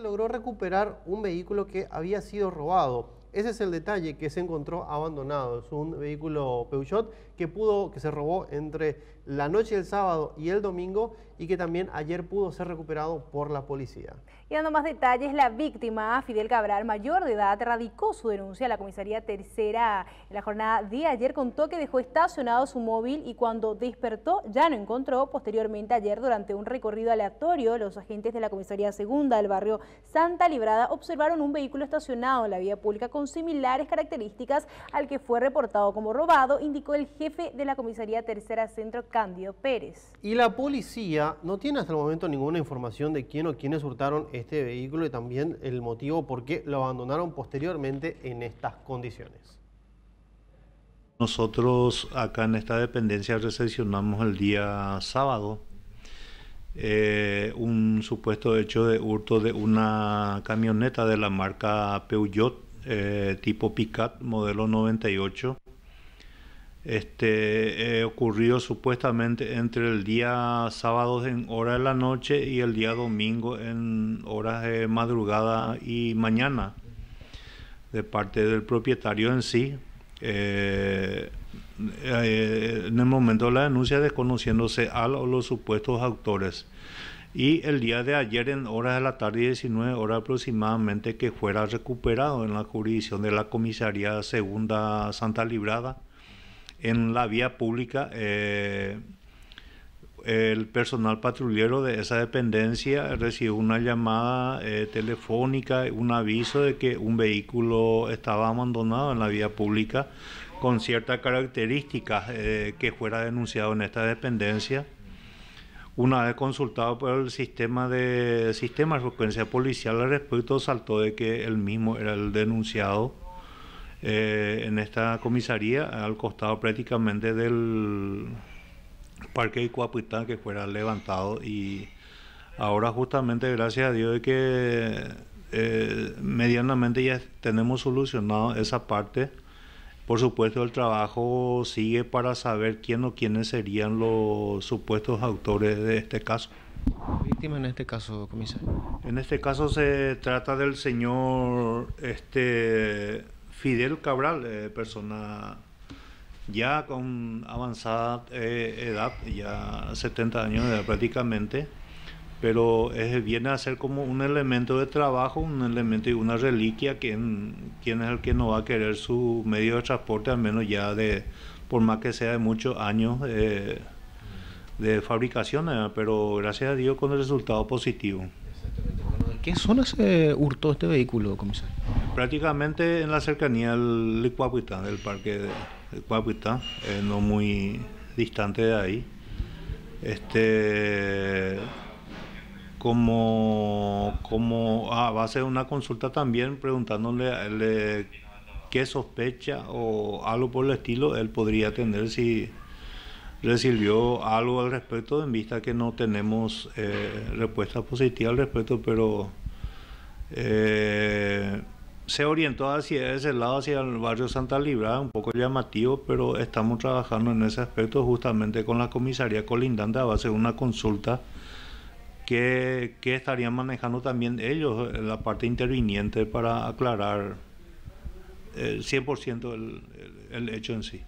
logró recuperar un vehículo que había sido robado. Ese es el detalle que se encontró abandonado. Es un vehículo Peugeot que pudo, que se robó entre la noche del sábado y el domingo y que también ayer pudo ser recuperado por la policía. Y dando más detalles, la víctima, Fidel Cabral, mayor de edad, radicó su denuncia a la comisaría tercera en la jornada de ayer. Contó que dejó estacionado su móvil y cuando despertó ya no encontró. Posteriormente ayer, durante un recorrido aleatorio, los agentes de la comisaría segunda del barrio Santa Librada observaron un vehículo estacionado en la vía pública con similares características al que fue reportado como robado, indicó el jefe de la comisaría tercera centro, Cándido Pérez. Y la policía no tiene hasta el momento ninguna información de quién o quiénes hurtaron este vehículo y también el motivo por qué lo abandonaron posteriormente en estas condiciones. Nosotros acá en esta dependencia recepcionamos el día sábado eh, un supuesto hecho de hurto de una camioneta de la marca Peugeot eh, tipo Picat, modelo 98. Este eh, ocurrió supuestamente entre el día sábado en hora de la noche y el día domingo en horas de madrugada y mañana de parte del propietario en sí. Eh, en el momento de la denuncia desconociéndose a los supuestos autores y el día de ayer en horas de la tarde 19 horas aproximadamente que fuera recuperado en la jurisdicción de la comisaría segunda Santa Librada en la vía pública eh, el personal patrullero de esa dependencia recibió una llamada eh, telefónica, un aviso de que un vehículo estaba abandonado en la vía pública con ciertas características eh, que fuera denunciado en esta dependencia. Una vez consultado por el sistema de sistema de frecuencia policial al respecto, saltó de que él mismo era el denunciado eh, en esta comisaría, al costado prácticamente del parque de Cuapitán que fuera levantado y ahora justamente gracias a Dios de que eh, medianamente ya tenemos solucionado esa parte por supuesto, el trabajo sigue para saber quién o quiénes serían los supuestos autores de este caso. ¿Víctima en este caso, comisario? En este caso se trata del señor este, Fidel Cabral, eh, persona ya con avanzada eh, edad, ya 70 años de eh, edad prácticamente pero eh, viene a ser como un elemento de trabajo, un elemento y una reliquia, quien, quien es el que no va a querer su medio de transporte, al menos ya de, por más que sea de muchos años eh, de fabricación, eh, pero gracias a Dios con el resultado positivo. Exactamente. qué zona se hurtó este vehículo, comisario? Prácticamente en la cercanía del Licuapuitán, del parque de no muy distante de ahí. Este como, como ah, a base de una consulta también, preguntándole eh, qué sospecha o algo por el estilo él podría tener si recibió algo al respecto, en vista que no tenemos eh, respuesta positiva al respecto, pero eh, se orientó hacia ese lado, hacia el barrio Santa Libra, un poco llamativo, pero estamos trabajando en ese aspecto justamente con la comisaría colindante a base de una consulta que estarían manejando también ellos, la parte interviniente, para aclarar eh, el 100% el, el hecho en sí?